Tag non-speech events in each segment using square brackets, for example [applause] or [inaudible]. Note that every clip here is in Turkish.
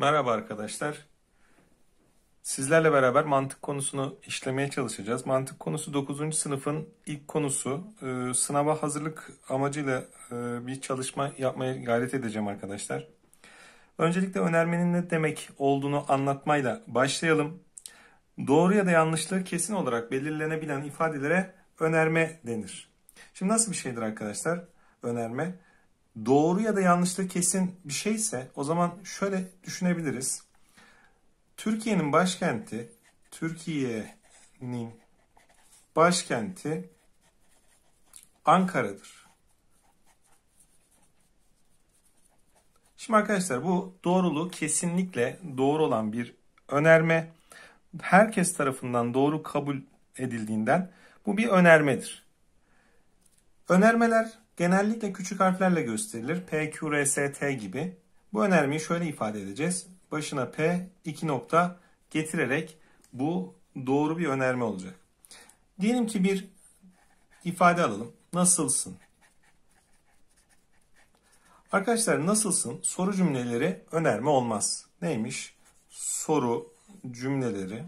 Merhaba arkadaşlar. Sizlerle beraber mantık konusunu işlemeye çalışacağız. Mantık konusu 9. sınıfın ilk konusu. Ee, sınava hazırlık amacıyla e, bir çalışma yapmaya gayret edeceğim arkadaşlar. Öncelikle önermenin ne demek olduğunu anlatmayla başlayalım. Doğru ya da yanlışlığı kesin olarak belirlenebilen ifadelere önerme denir. Şimdi nasıl bir şeydir arkadaşlar? Önerme doğru ya da yanlışlık kesin bir şeyse o zaman şöyle düşünebiliriz. Türkiye'nin başkenti Türkiye'nin başkenti Ankara'dır. Şimdi arkadaşlar bu doğruluğu kesinlikle doğru olan bir önerme. Herkes tarafından doğru kabul edildiğinden bu bir önermedir. Önermeler genellikle küçük harflerle gösterilir. P, Q, R, S, T gibi. Bu önermeyi şöyle ifade edeceğiz. Başına P, iki nokta getirerek bu doğru bir önerme olacak. Diyelim ki bir ifade alalım. Nasılsın? Arkadaşlar nasılsın soru cümleleri önerme olmaz. Neymiş? Soru cümleleri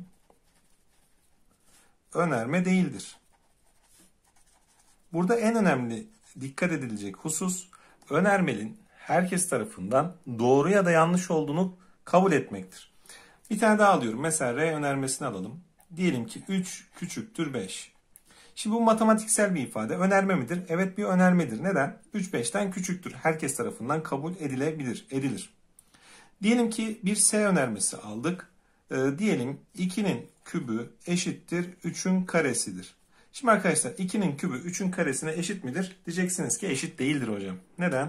önerme değildir. Burada en önemli dikkat edilecek husus önermenin herkes tarafından doğru ya da yanlış olduğunu kabul etmektir. Bir tane daha alıyorum. Mesela R önermesini alalım. Diyelim ki 3 küçüktür 5. Şimdi bu matematiksel bir ifade. Önerme midir? Evet bir önermedir. Neden? 3 5'ten küçüktür. Herkes tarafından kabul edilebilir, edilir. Diyelim ki bir S önermesi aldık. E, diyelim 2'nin kübü eşittir 3'ün karesidir. Şimdi arkadaşlar 2'nin kübü 3'ün karesine eşit midir? Diyeceksiniz ki eşit değildir hocam. Neden?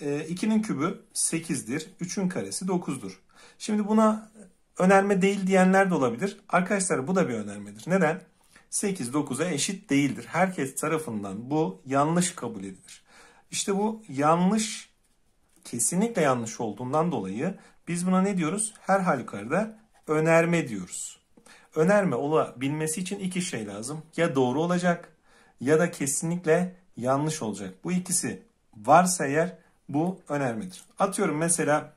E, ee, 2'nin kübü 8'dir. 3'ün karesi 9'dur. Şimdi buna önerme değil diyenler de olabilir. Arkadaşlar bu da bir önermedir. Neden? 8 9'a eşit değildir. Herkes tarafından bu yanlış kabul edilir. İşte bu yanlış kesinlikle yanlış olduğundan dolayı biz buna ne diyoruz? Her halükarda önerme diyoruz. Önerme olabilmesi için iki şey lazım. Ya doğru olacak ya da kesinlikle yanlış olacak. Bu ikisi varsa eğer bu önermedir. Atıyorum mesela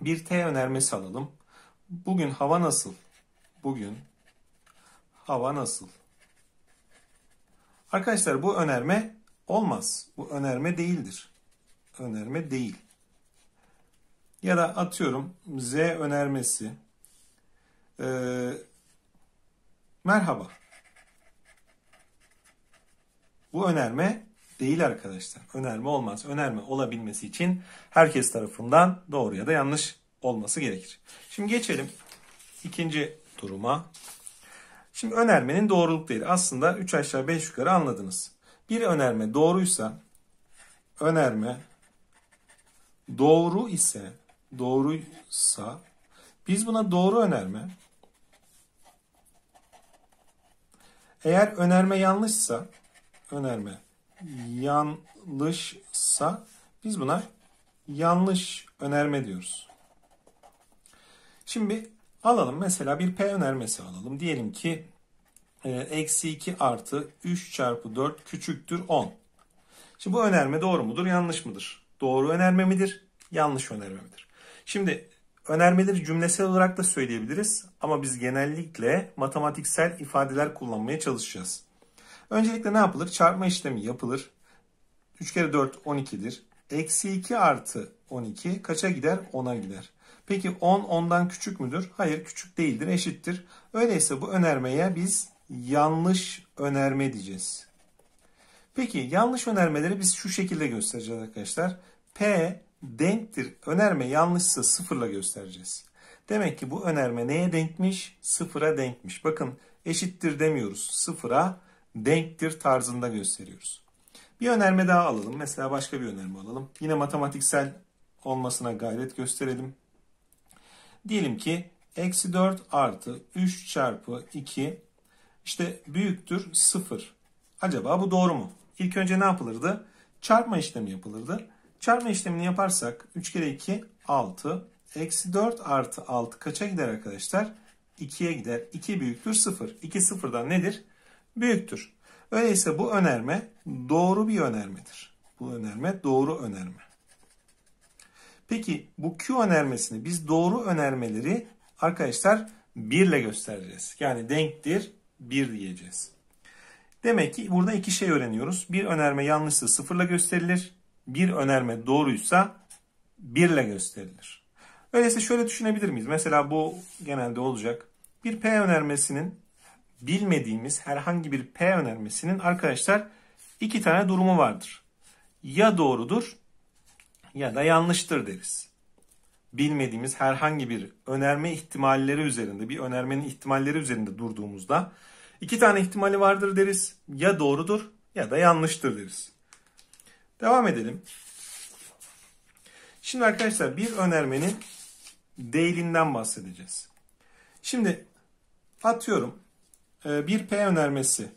bir T önermesi alalım. Bugün hava nasıl? Bugün hava nasıl? Arkadaşlar bu önerme olmaz. Bu önerme değildir. Önerme değil. Ya da atıyorum Z önermesi. Ee, Merhaba. Bu önerme değil arkadaşlar. Önerme olmaz. Önerme olabilmesi için herkes tarafından doğru ya da yanlış olması gerekir. Şimdi geçelim ikinci duruma. Şimdi önermenin doğruluk değeri aslında 3 aşağı 5 yukarı anladınız. Bir önerme doğruysa önerme doğru ise doğruysa biz buna doğru önerme Eğer önerme yanlışsa, önerme yanlışsa biz buna yanlış önerme diyoruz. Şimdi alalım mesela bir P önermesi alalım. Diyelim ki e, eksi 2 artı 3 çarpı 4 küçüktür 10. Şimdi bu önerme doğru mudur yanlış mıdır? Doğru önerme midir? Yanlış önerme midir? Şimdi Önermeleri cümlesel olarak da söyleyebiliriz ama biz genellikle matematiksel ifadeler kullanmaya çalışacağız. Öncelikle ne yapılır? Çarpma işlemi yapılır. 3 kere 4 12'dir. Eksi 2 artı 12 kaça gider? 10'a gider. Peki 10 10'dan küçük müdür? Hayır küçük değildir eşittir. Öyleyse bu önermeye biz yanlış önerme diyeceğiz. Peki yanlış önermeleri biz şu şekilde göstereceğiz arkadaşlar. P denktir. Önerme yanlışsa sıfırla göstereceğiz. Demek ki bu önerme neye denkmiş? Sıfıra denkmiş. Bakın eşittir demiyoruz. Sıfıra denktir tarzında gösteriyoruz. Bir önerme daha alalım. Mesela başka bir önerme alalım. Yine matematiksel olmasına gayret gösterelim. Diyelim ki eksi 4 artı 3 çarpı 2 işte büyüktür 0. Acaba bu doğru mu? İlk önce ne yapılırdı? Çarpma işlemi yapılırdı. Çarpma işlemini yaparsak 3 kere 2 6. Eksi 4 artı 6 kaça gider arkadaşlar? 2'ye gider. 2 büyüktür 0. 2 0'dan nedir? Büyüktür. Öyleyse bu önerme doğru bir önermedir. Bu önerme doğru önerme. Peki bu Q önermesini biz doğru önermeleri arkadaşlar 1 ile göstereceğiz. Yani denktir 1 diyeceğiz. Demek ki burada iki şey öğreniyoruz. Bir önerme yanlışsa 0 ile gösterilir bir önerme doğruysa birle gösterilir. Öyleyse şöyle düşünebilir miyiz? Mesela bu genelde olacak. Bir P önermesinin bilmediğimiz herhangi bir P önermesinin arkadaşlar iki tane durumu vardır. Ya doğrudur ya da yanlıştır deriz. Bilmediğimiz herhangi bir önerme ihtimalleri üzerinde, bir önermenin ihtimalleri üzerinde durduğumuzda iki tane ihtimali vardır deriz. Ya doğrudur ya da yanlıştır deriz. Devam edelim. Şimdi arkadaşlar bir önermenin değilinden bahsedeceğiz. Şimdi atıyorum e, bir P önermesi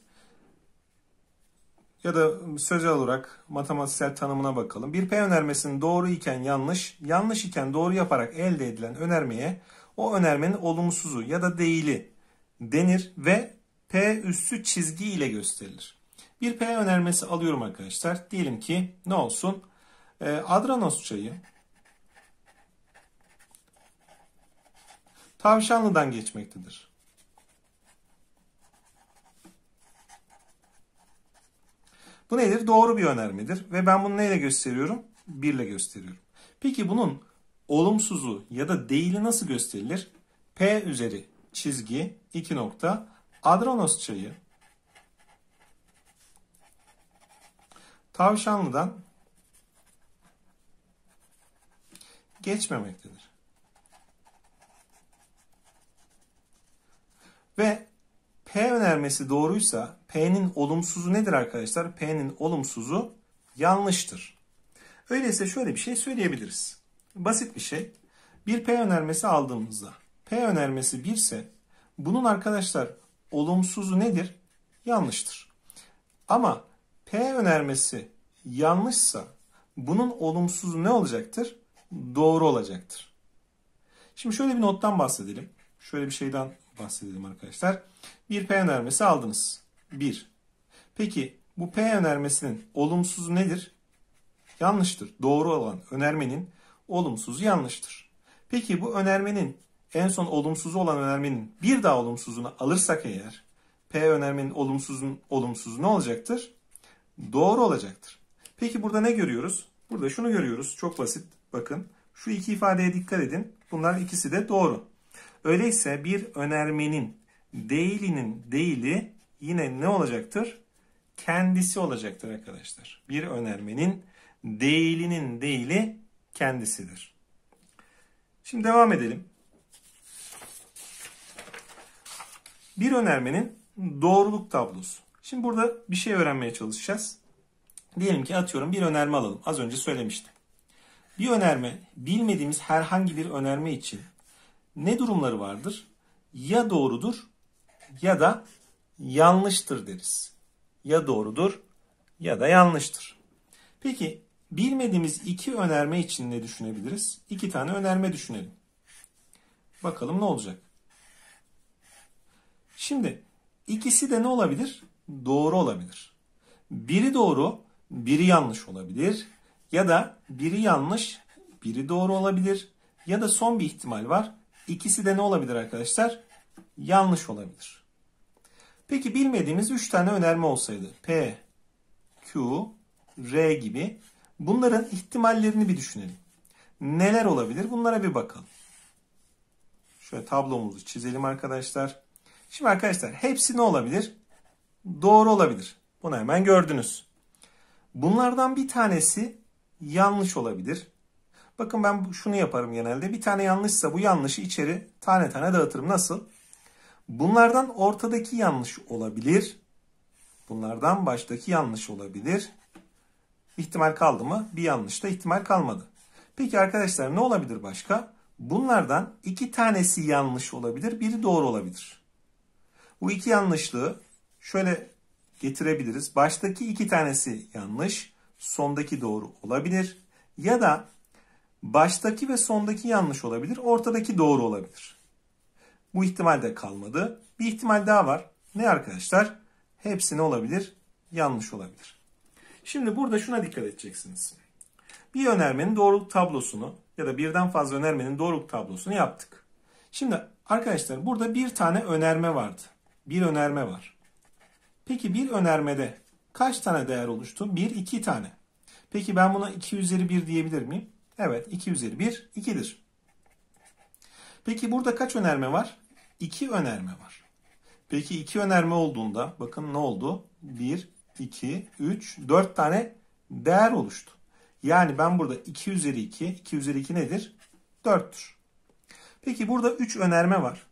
ya da sözel olarak matematiksel tanımına bakalım. Bir P önermesinin doğru iken yanlış, yanlış iken doğru yaparak elde edilen önermeye o önermenin olumsuzu ya da değili denir ve P üssü çizgi ile gösterilir. Bir P önermesi alıyorum arkadaşlar. Diyelim ki ne olsun? Ee, Adranos çayı Tavşanlı'dan geçmektedir. Bu nedir? Doğru bir önermedir. Ve ben bunu neyle gösteriyorum? Birle gösteriyorum. Peki bunun olumsuzu ya da değili nasıl gösterilir? P üzeri çizgi 2 nokta Adranos çayı Tavşanlı'dan geçmemektedir. Ve P önermesi doğruysa P'nin olumsuzu nedir arkadaşlar? P'nin olumsuzu yanlıştır. Öyleyse şöyle bir şey söyleyebiliriz. Basit bir şey. Bir P önermesi aldığımızda P önermesi 1 ise bunun arkadaşlar olumsuzu nedir? Yanlıştır. Ama P önermesi yanlışsa bunun olumsuzu ne olacaktır? Doğru olacaktır. Şimdi şöyle bir nottan bahsedelim. Şöyle bir şeyden bahsedelim arkadaşlar. Bir P önermesi aldınız. 1. Peki bu P önermesinin olumsuzu nedir? Yanlıştır. Doğru olan önermenin olumsuzu yanlıştır. Peki bu önermenin en son olumsuzu olan önermenin bir daha olumsuzunu alırsak eğer P önermenin olumsuzun olumsuzu ne olacaktır? doğru olacaktır. Peki burada ne görüyoruz? Burada şunu görüyoruz. Çok basit. Bakın şu iki ifadeye dikkat edin. Bunlar ikisi de doğru. Öyleyse bir önermenin değilinin değili yine ne olacaktır? Kendisi olacaktır arkadaşlar. Bir önermenin değilinin değili kendisidir. Şimdi devam edelim. Bir önermenin doğruluk tablosu. Şimdi burada bir şey öğrenmeye çalışacağız. Diyelim ki atıyorum bir önerme alalım. Az önce söylemiştim. Bir önerme bilmediğimiz herhangi bir önerme için ne durumları vardır? Ya doğrudur ya da yanlıştır deriz. Ya doğrudur ya da yanlıştır. Peki bilmediğimiz iki önerme için ne düşünebiliriz? İki tane önerme düşünelim. Bakalım ne olacak? Şimdi ikisi de ne olabilir? doğru olabilir. Biri doğru, biri yanlış olabilir ya da biri yanlış, biri doğru olabilir ya da son bir ihtimal var. İkisi de ne olabilir arkadaşlar? Yanlış olabilir. Peki bilmediğimiz 3 tane önerme olsaydı P, Q, R gibi bunların ihtimallerini bir düşünelim. Neler olabilir? Bunlara bir bakalım. Şöyle tablomuzu çizelim arkadaşlar. Şimdi arkadaşlar hepsi ne olabilir? doğru olabilir. Bunu hemen gördünüz. Bunlardan bir tanesi yanlış olabilir. Bakın ben şunu yaparım genelde. Bir tane yanlışsa bu yanlışı içeri tane tane dağıtırım. Nasıl? Bunlardan ortadaki yanlış olabilir. Bunlardan baştaki yanlış olabilir. İhtimal kaldı mı? Bir yanlış da ihtimal kalmadı. Peki arkadaşlar ne olabilir başka? Bunlardan iki tanesi yanlış olabilir, biri doğru olabilir. Bu iki yanlışlığı şöyle getirebiliriz. Baştaki iki tanesi yanlış, sondaki doğru olabilir. Ya da baştaki ve sondaki yanlış olabilir, ortadaki doğru olabilir. Bu ihtimal de kalmadı. Bir ihtimal daha var. Ne arkadaşlar? Hepsi ne olabilir? Yanlış olabilir. Şimdi burada şuna dikkat edeceksiniz. Bir önermenin doğruluk tablosunu ya da birden fazla önermenin doğruluk tablosunu yaptık. Şimdi arkadaşlar burada bir tane önerme vardı. Bir önerme var. Peki bir önermede kaç tane değer oluştu? 1, 2 tane. Peki ben buna 2 üzeri 1 diyebilir miyim? Evet 2 üzeri 1, 2'dir. Peki burada kaç önerme var? 2 önerme var. Peki 2 önerme olduğunda bakın ne oldu? 1, 2, 3, 4 tane değer oluştu. Yani ben burada 2 üzeri 2, 2 üzeri 2 nedir? 4'tür. Peki burada 3 önerme var.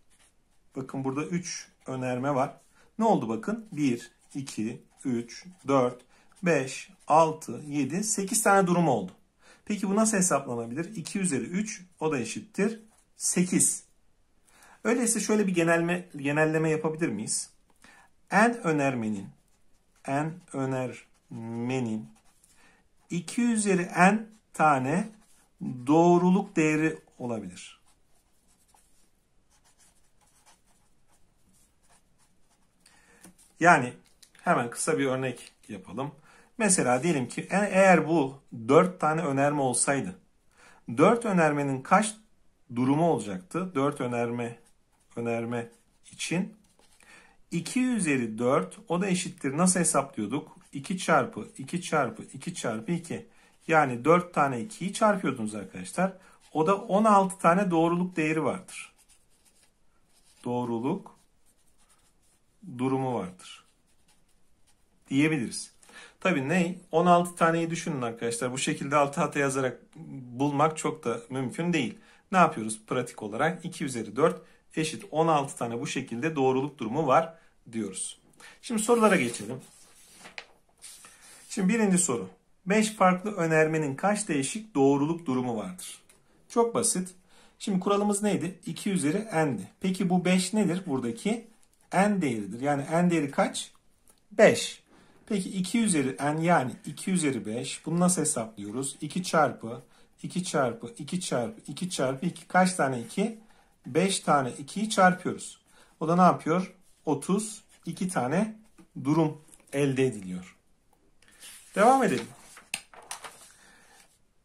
Bakın burada 3 önerme var. Ne oldu bakın? 1, 2, 3, 4, 5, 6, 7, 8 tane durum oldu. Peki bu nasıl hesaplanabilir? 2 üzeri 3 o da eşittir 8. Öyleyse şöyle bir genelme, genelleme yapabilir miyiz? En önermenin en önermenin 2 üzeri n tane doğruluk değeri olabilir. Yani hemen kısa bir örnek yapalım. Mesela diyelim ki e, eğer bu 4 tane önerme olsaydı 4 önermenin kaç durumu olacaktı? 4 önerme önerme için 2 üzeri 4 o da eşittir. Nasıl hesaplıyorduk? 2 çarpı 2 çarpı 2 çarpı 2. Yani 4 tane 2'yi çarpıyordunuz arkadaşlar. O da 16 tane doğruluk değeri vardır. Doğruluk diyebiliriz. Tabii ne? 16 taneyi düşünün arkadaşlar. Bu şekilde altı hata yazarak bulmak çok da mümkün değil. Ne yapıyoruz pratik olarak? 2 üzeri 4 eşit 16 tane bu şekilde doğruluk durumu var diyoruz. Şimdi sorulara geçelim. Şimdi birinci soru. 5 farklı önermenin kaç değişik doğruluk durumu vardır? Çok basit. Şimdi kuralımız neydi? 2 üzeri n'di. Peki bu 5 nedir buradaki? n değeridir. Yani n değeri kaç? 5. Peki 2 üzeri n yani 2 üzeri 5 bunu nasıl hesaplıyoruz? 2 çarpı 2 çarpı 2 çarpı 2 çarpı 2 kaç tane 2? 5 tane 2'yi çarpıyoruz. O da ne yapıyor? 32 tane durum elde ediliyor. Devam edelim.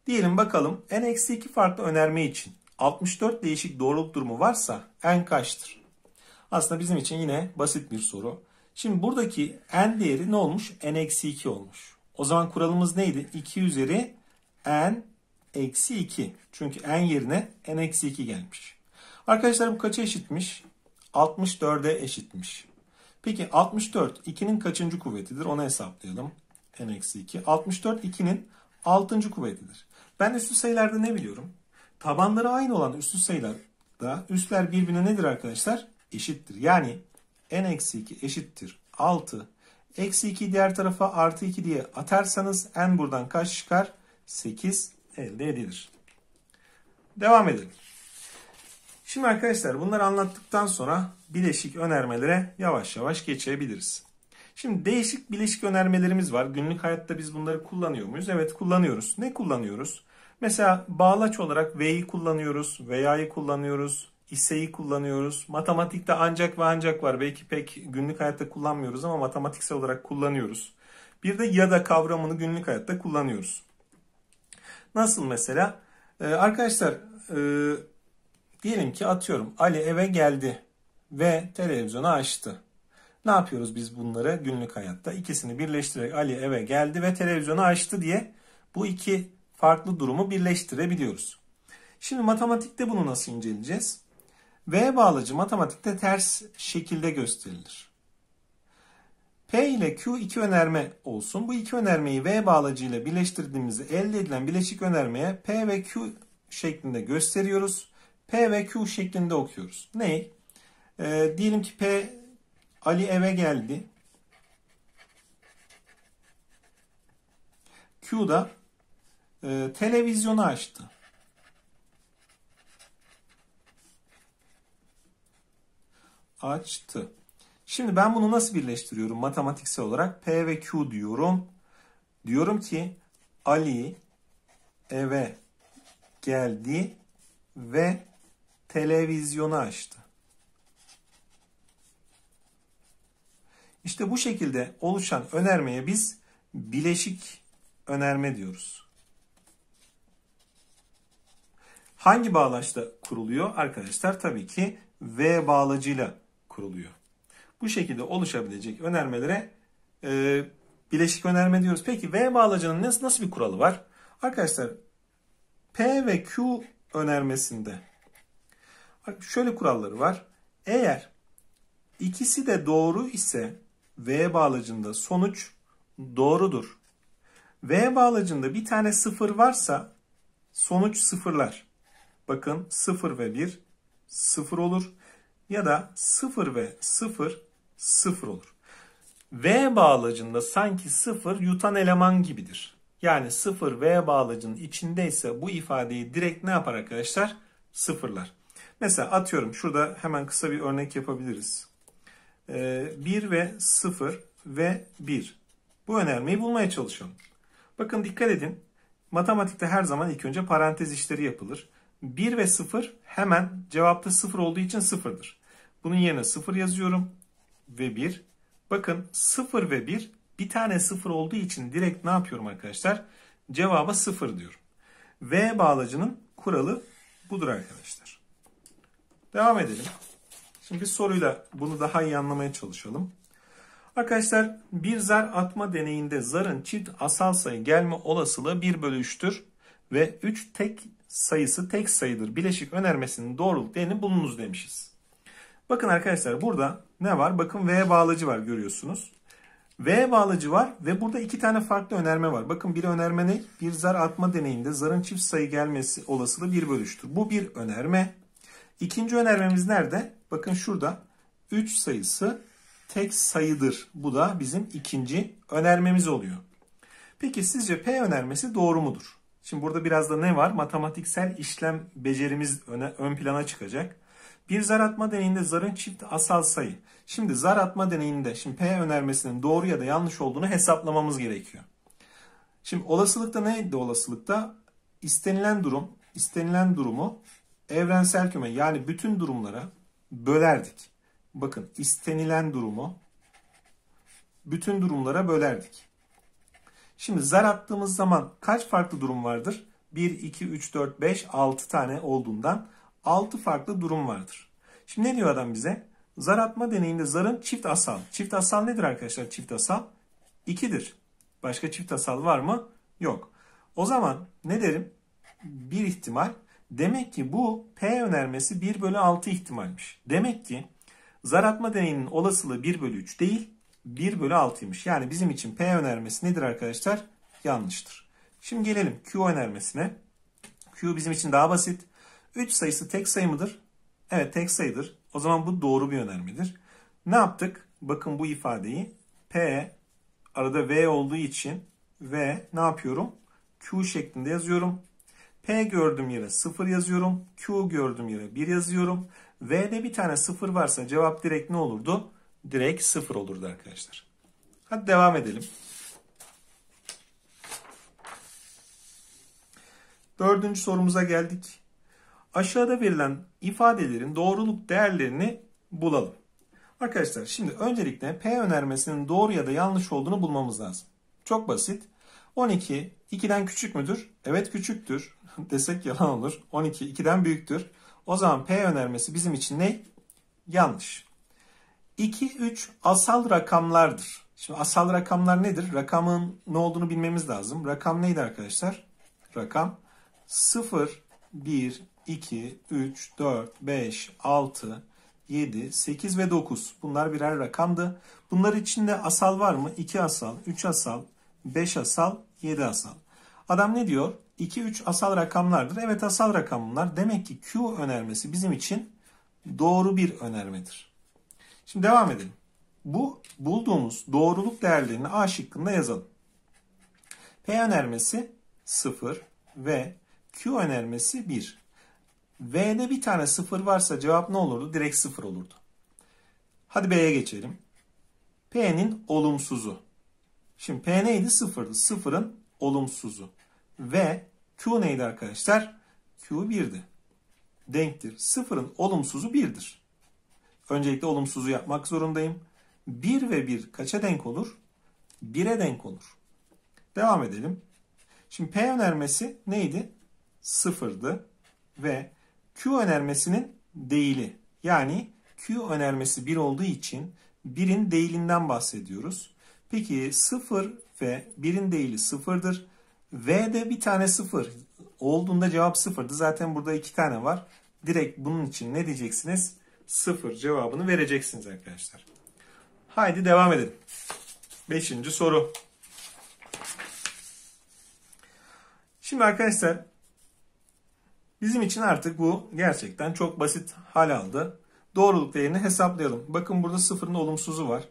Diyelim bakalım n-2 farklı önerme için 64 değişik doğruluk durumu varsa n kaçtır? Aslında bizim için yine basit bir soru. Şimdi buradaki n değeri ne olmuş? n eksi 2 olmuş. O zaman kuralımız neydi? 2 üzeri n eksi 2. Çünkü n yerine n eksi 2 gelmiş. Arkadaşlar bu kaça eşitmiş? 64'e eşitmiş. Peki 64 2'nin kaçıncı kuvvetidir? Onu hesaplayalım. n eksi 2. 64 2'nin 6. kuvvetidir. Ben üstü sayılarda ne biliyorum? Tabanları aynı olan üstü sayılarda üstler birbirine nedir arkadaşlar? Eşittir. Yani n eksi 2 eşittir 6. Eksi 2'yi diğer tarafa artı 2 diye atarsanız n buradan kaç çıkar? 8 elde edilir. Devam edelim. Şimdi arkadaşlar bunları anlattıktan sonra bileşik önermelere yavaş yavaş geçebiliriz. Şimdi değişik bileşik önermelerimiz var. Günlük hayatta biz bunları kullanıyor muyuz? Evet kullanıyoruz. Ne kullanıyoruz? Mesela bağlaç olarak V'yi kullanıyoruz, VA'yı kullanıyoruz, hisseyi kullanıyoruz. Matematikte ancak ve ancak var. Belki pek günlük hayatta kullanmıyoruz ama matematiksel olarak kullanıyoruz. Bir de ya da kavramını günlük hayatta kullanıyoruz. Nasıl mesela? Ee, arkadaşlar e, diyelim ki atıyorum Ali eve geldi ve televizyonu açtı. Ne yapıyoruz biz bunları günlük hayatta? İkisini birleştirerek Ali eve geldi ve televizyonu açtı diye bu iki farklı durumu birleştirebiliyoruz. Şimdi matematikte bunu nasıl inceleyeceğiz? V bağlacı matematikte ters şekilde gösterilir. P ile Q iki önerme olsun. Bu iki önermeyi V bağlacı ile birleştirdiğimizde elde edilen bileşik önermeye P ve Q şeklinde gösteriyoruz. P ve Q şeklinde okuyoruz. Ne? ee, diyelim ki P Ali eve geldi. Q da e, televizyonu açtı. açtı. Şimdi ben bunu nasıl birleştiriyorum matematiksel olarak? P ve Q diyorum. Diyorum ki Ali eve geldi ve televizyonu açtı. İşte bu şekilde oluşan önermeye biz bileşik önerme diyoruz. Hangi bağlaçta kuruluyor? Arkadaşlar tabii ki V bağlacıyla kuruluyor. Bu şekilde oluşabilecek önermelere e, bileşik önerme diyoruz. Peki V bağlacının nasıl, nasıl bir kuralı var? Arkadaşlar P ve Q önermesinde şöyle kuralları var. Eğer ikisi de doğru ise V bağlacında sonuç doğrudur. V bağlacında bir tane sıfır varsa sonuç sıfırlar. Bakın 0 ve 1 sıfır olur ya da 0 ve 0 0 olur. V bağlacında sanki 0 yutan eleman gibidir. Yani 0 V bağlacının içindeyse bu ifadeyi direkt ne yapar arkadaşlar? Sıfırlar. Mesela atıyorum şurada hemen kısa bir örnek yapabiliriz. 1 ee, ve 0 ve 1. Bu önermeyi bulmaya çalışalım. Bakın dikkat edin. Matematikte her zaman ilk önce parantez işleri yapılır. 1 ve 0 hemen cevapta 0 olduğu için 0'dır. Bunun yerine 0 yazıyorum ve 1. Bakın 0 ve 1 bir tane 0 olduğu için direkt ne yapıyorum arkadaşlar? Cevaba 0 diyorum. V bağlacının kuralı budur arkadaşlar. Devam edelim. Şimdi bir soruyla bunu daha iyi anlamaya çalışalım. Arkadaşlar bir zar atma deneyinde zarın çift asal sayı gelme olasılığı 1 bölü 3'tür ve 3 tek sayısı tek sayıdır. Bileşik önermesinin doğruluk değerini bulunuz demişiz. Bakın arkadaşlar burada ne var? Bakın V bağlacı var görüyorsunuz. V bağlacı var ve burada iki tane farklı önerme var. Bakın bir önerme ne? Bir zar atma deneyinde zarın çift sayı gelmesi olasılığı 1 bölüştür. Bu bir önerme. İkinci önermemiz nerede? Bakın şurada 3 sayısı tek sayıdır. Bu da bizim ikinci önermemiz oluyor. Peki sizce P önermesi doğru mudur? Şimdi burada biraz da ne var? Matematiksel işlem becerimiz öne, ön plana çıkacak. Bir zar atma deneyinde zarın çift asal sayı. Şimdi zar atma deneyinde şimdi P önermesinin doğru ya da yanlış olduğunu hesaplamamız gerekiyor. Şimdi olasılıkta neydi olasılıkta? İstenilen durum, istenilen durumu evrensel küme yani bütün durumlara bölerdik. Bakın istenilen durumu bütün durumlara bölerdik. Şimdi zar attığımız zaman kaç farklı durum vardır? 1, 2, 3, 4, 5, 6 tane olduğundan 6 farklı durum vardır. Şimdi ne diyor adam bize? Zar atma deneyinde zarın çift asal. Çift asal nedir arkadaşlar? Çift asal 2'dir. Başka çift asal var mı? Yok. O zaman ne derim? Bir ihtimal. Demek ki bu P önermesi 1 bölü 6 ihtimalmiş. Demek ki zar atma deneyinin olasılığı 1 bölü 3 değil. 1 bölü 6'ymış. Yani bizim için P önermesi nedir arkadaşlar? Yanlıştır. Şimdi gelelim Q önermesine. Q bizim için daha basit. 3 sayısı tek sayı mıdır? Evet tek sayıdır. O zaman bu doğru bir önermedir. Ne yaptık? Bakın bu ifadeyi P arada V olduğu için V ne yapıyorum? Q şeklinde yazıyorum. P gördüğüm yere 0 yazıyorum. Q gördüğüm yere 1 yazıyorum. V'de bir tane 0 varsa cevap direkt ne olurdu? direkt sıfır olurdu arkadaşlar. Hadi devam edelim. Dördüncü sorumuza geldik. Aşağıda verilen ifadelerin doğruluk değerlerini bulalım. Arkadaşlar şimdi öncelikle P önermesinin doğru ya da yanlış olduğunu bulmamız lazım. Çok basit. 12 2'den küçük müdür? Evet küçüktür. [laughs] Desek yalan olur. 12 2'den büyüktür. O zaman P önermesi bizim için ne? Yanlış. 2, 3 asal rakamlardır. Şimdi asal rakamlar nedir? Rakamın ne olduğunu bilmemiz lazım. Rakam neydi arkadaşlar? Rakam 0, 1, 2, 3, 4, 5, 6, 7, 8 ve 9. Bunlar birer rakamdı. Bunlar içinde asal var mı? 2 asal, 3 asal, 5 asal, 7 asal. Adam ne diyor? 2, 3 asal rakamlardır. Evet asal rakamlar. Demek ki Q önermesi bizim için doğru bir önermedir. Şimdi devam edelim. Bu bulduğumuz doğruluk değerlerini A şıkkında yazalım. P önermesi 0 ve Q önermesi 1. V'de bir tane 0 varsa cevap ne olurdu? Direkt 0 olurdu. Hadi B'ye geçelim. P'nin olumsuzu. Şimdi P neydi? 0'dı. 0'ın olumsuzu. Ve Q neydi arkadaşlar? Q 1'di. Denktir. 0'ın olumsuzu 1'dir. Öncelikle olumsuzu yapmak zorundayım. 1 ve 1 kaça denk olur? 1'e denk olur. Devam edelim. Şimdi P önermesi neydi? 0'dı ve Q önermesinin değili. Yani Q önermesi 1 olduğu için 1'in değilinden bahsediyoruz. Peki 0 ve 1'in değili 0'dır. V'de bir tane 0 olduğunda cevap 0'dı. Zaten burada 2 tane var. Direkt bunun için ne diyeceksiniz? 0 cevabını vereceksiniz arkadaşlar. Haydi devam edin. Beşinci soru. Şimdi arkadaşlar bizim için artık bu gerçekten çok basit hal aldı. Doğruluk değerini hesaplayalım. Bakın burada sıfırın olumsuzu var.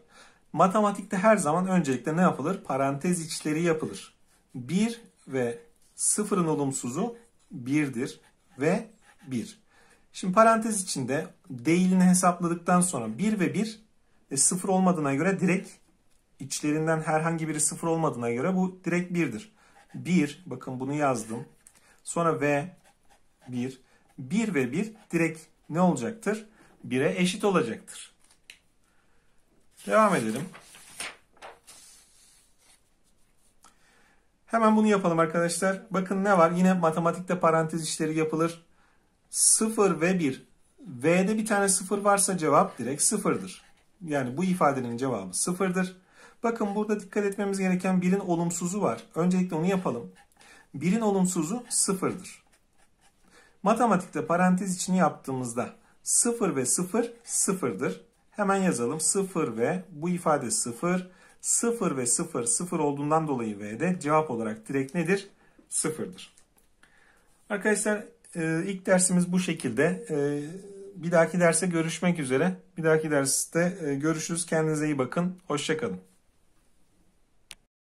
Matematikte her zaman öncelikle ne yapılır? Parantez içleri yapılır. 1 ve sıfırın olumsuzu 1'dir ve 1. Şimdi parantez içinde değilini hesapladıktan sonra 1 ve 1 e, 0 olmadığına göre direkt içlerinden herhangi biri 0 olmadığına göre bu direkt 1'dir. 1 bakın bunu yazdım. Sonra v 1 1 ve 1 direkt ne olacaktır? 1'e eşit olacaktır. Devam edelim. Hemen bunu yapalım arkadaşlar. Bakın ne var? Yine matematikte parantez işleri yapılır. 0 ve 1. V'de bir tane 0 varsa cevap direkt 0'dır. Yani bu ifadenin cevabı 0'dır. Bakın burada dikkat etmemiz gereken 1'in olumsuzu var. Öncelikle onu yapalım. 1'in olumsuzu 0'dır. Matematikte parantez içini yaptığımızda 0 ve 0 0'dır. Hemen yazalım 0 ve bu ifade 0. 0 ve 0 0 olduğundan dolayı V'de cevap olarak direkt nedir? 0'dır. Arkadaşlar e, ilk dersimiz bu şekilde. Ee, bir dahaki derse görüşmek üzere. Bir dahaki derste e, görüşürüz. Kendinize iyi bakın. Hoşçakalın.